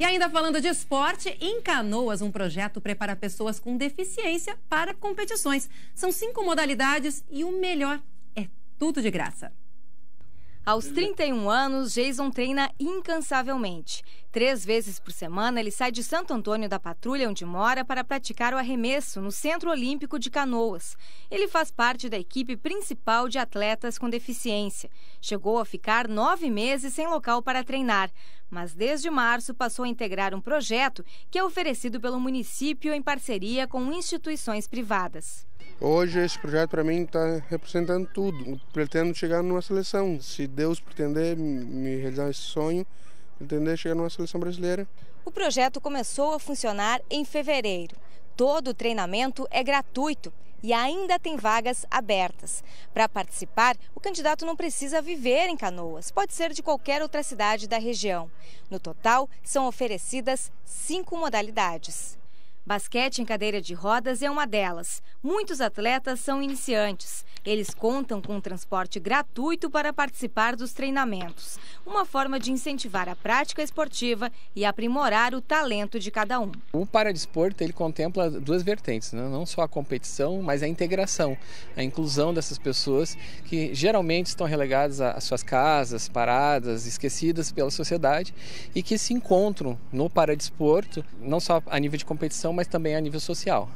E ainda falando de esporte, em Canoas, um projeto prepara pessoas com deficiência para competições. São cinco modalidades e o melhor é tudo de graça. Aos 31 anos, Jason treina incansavelmente. Três vezes por semana, ele sai de Santo Antônio da Patrulha, onde mora, para praticar o arremesso no Centro Olímpico de Canoas. Ele faz parte da equipe principal de atletas com deficiência. Chegou a ficar nove meses sem local para treinar, mas desde março passou a integrar um projeto que é oferecido pelo município em parceria com instituições privadas. Hoje esse projeto para mim está representando tudo. Pretendo chegar numa seleção. Se Deus pretender me realizar esse sonho, entender, chegar numa seleção brasileira. O projeto começou a funcionar em fevereiro. Todo o treinamento é gratuito e ainda tem vagas abertas. Para participar, o candidato não precisa viver em Canoas, pode ser de qualquer outra cidade da região. No total, são oferecidas cinco modalidades. Basquete em cadeira de rodas é uma delas. Muitos atletas são iniciantes. Eles contam com transporte gratuito para participar dos treinamentos. Uma forma de incentivar a prática esportiva e aprimorar o talento de cada um. O paradesporto ele contempla duas vertentes, né? não só a competição, mas a integração, a inclusão dessas pessoas que geralmente estão relegadas às suas casas, paradas, esquecidas pela sociedade e que se encontram no paradesporto, não só a nível de competição, mas também a nível social.